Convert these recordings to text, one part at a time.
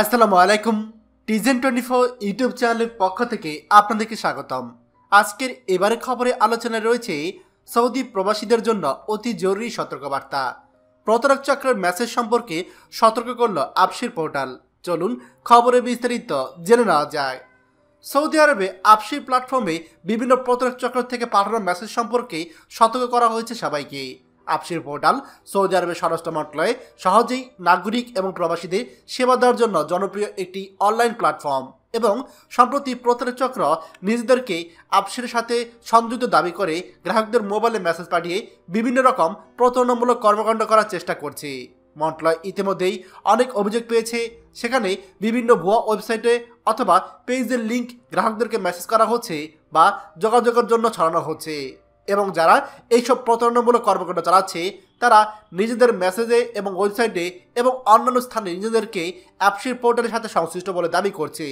আসসালামু আলাইকুম টিজেন twenty four YouTube চ্যানেলের পক্ষ থেকে আপনাদেরকে স্বাগতম আজকের এবারের খবরে আলোচনায় রয়েছে সৌদি প্রবাসীদের জন্য অতি জরুরি সতর্কবার্তা প্রতারক চক্রের মেসেজ সম্পর্কে সতর্ক করল আপসির পোর্টাল চলুন খবরে বিস্তারিত জেনে নেওয়া যায় সৌদি আরবে আপসির প্ল্যাটফর্মে বিভিন্ন প্রতারক চক্র থেকে পাঠানো মেসেজ সম্পর্কে সতর্ক করা হয়েছে সবাইকে আপসির পোর্টাল সৌদি আরবের স্বরাষ্ট্র মন্ত্রণালয়ে সহজেই নাগরিক এবং প্রবাসীদের সেবা দেওয়ার জন্য জনপ্রিয় একটি অনলাইন প্ল্যাটফর্ম এবং সম্প্রতি প্রতারক চক্র নিজেদেরকে আপসির সাথে সংযুক্ত দাবি করে গ্রাহকদের মোবাইলে মেসেজ পাঠিয়ে বিভিন্ন রকম প্রতারণামূলক কর্মকাণ্ড করার চেষ্টা করছে মন্ত্রণালয় ইতিমধ্যেই অনেক অভিযোগ পেয়েছে সেখানে বিভিন্ন ভুয়া ওয়েবসাইটে অথবা পেজের লিঙ্ক গ্রাহকদেরকে মেসেজ করা হচ্ছে বা যোগাযোগের জন্য ছড়ানো হচ্ছে এবং যারা এইসব প্রতারণামূলক কর্মকাণ্ড চালাচ্ছে তারা নিজেদের মেসেজে এবং ওয়েবসাইটে এবং অন্যান্য স্থানে নিজেদেরকে অ্যাপসির পোর্টালের সাথে সংশ্লিষ্ট বলে দাবি করছে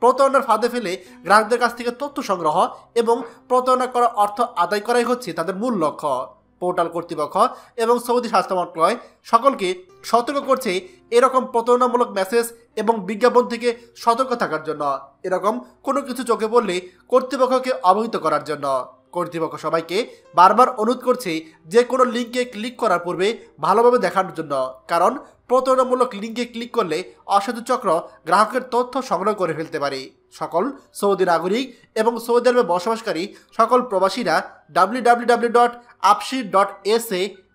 প্রতারণার ফাঁদে ফেলে গ্রাহকদের কাছ থেকে তথ্য সংগ্রহ এবং প্রতারণা করা অর্থ আদায় করাই হচ্ছে তাদের মূল লক্ষ্য পোর্টাল কর্তৃপক্ষ এবং সৌদি স্বাস্থ্য মন্ত্রণালয় সকলকে সতর্ক করছে এরকম প্রতারণামূলক মেসেজ এবং বিজ্ঞাপন থেকে সতর্ক থাকার জন্য এরকম কোনো কিছু চোখে পড়লে কর্তৃপক্ষকে অবহিত করার জন্য কর্তৃপক্ষ সবাইকে বারবার অনুরোধ করছে যে কোনো লিঙ্কে ক্লিক করার পূর্বে ভালোভাবে দেখার জন্য কারণ প্রতারণামূলক লিঙ্কে ক্লিক করলে অসাধু চক্র গ্রাহকের তথ্য সংগ্রহ করে ফেলতে পারে সকল সৌদি নাগরিক এবং সৌদি আরবে বসবাসকারী সকল প্রবাসীরা ডাব্লিউ ডাব্লিউ ডাব্লিউ ডট আপসি ডট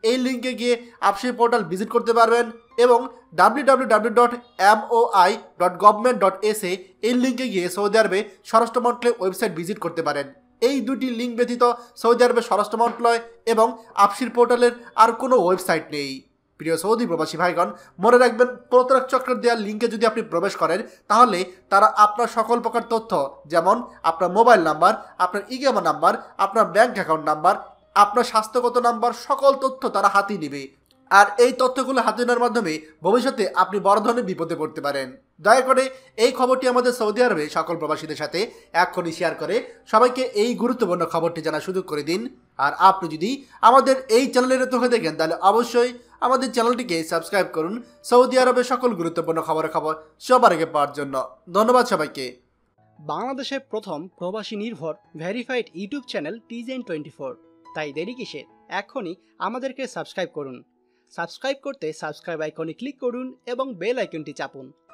এই লিঙ্কে গিয়ে আপসি পোর্টাল ভিজিট করতে পারবেন এবং W W W dot M O I dot government dot এসে এই লিঙ্কে গিয়ে সৌদি আরবে স্বরাষ্ট্র ওয়েবসাইট ভিজিট করতে পারেন এই দুটি লিঙ্ক ব্যতীত সৌদি আরবের স্বরাষ্ট্র মন্ত্রণালয় এবং আপসির পোর্টালের আর কোনো ওয়েবসাইট নেই প্রিয় সৌদি প্রবাসী ভাইগণ মনে রাখবেন প্রতারক চক্রের দেওয়া লিঙ্কে যদি আপনি প্রবেশ করেন তাহলে তারা আপনার সকল প্রকার তথ্য যেমন আপনার মোবাইল নাম্বার আপনার ইগেম নাম্বার আপনার ব্যাংক অ্যাকাউন্ট নাম্বার আপনার স্বাস্থ্যগত নাম্বার সকল তথ্য তারা হাতিয়ে নেবে আর এই তথ্যগুলো হাতিয়ে নেওয়ার মাধ্যমে ভবিষ্যতে আপনি বড় ধরনের বিপদে পড়তে পারেন দয়া করে এই খবরটি আমাদের সৌদি আরবে সকল প্রবাসীদের সাথে এখনই শেয়ার করে সবাইকে এই গুরুত্বপূর্ণ খবরটি জানা সুযোগ করে দিন আর আপনি যদি আমাদের এই চ্যানেলে নতুন হয়ে দেখেন তাহলে অবশ্যই আমাদের চ্যানেলটিকে সাবস্ক্রাইব করুন সৌদি আরবের সকল গুরুত্বপূর্ণ খবরের খবর সবার আগে পাওয়ার জন্য ধন্যবাদ সবাইকে বাংলাদেশের প্রথম প্রবাসী নির্ভর ভেরিফাইড ইউটিউব চ্যানেল টিজেন টোয়েন্টি ফোর তাই দেরি কিসে এখনই আমাদেরকে সাবস্ক্রাইব করুন সাবস্ক্রাইব করতে সাবস্ক্রাইব আইকনে ক্লিক করুন এবং বেল আইকনটি চাপুন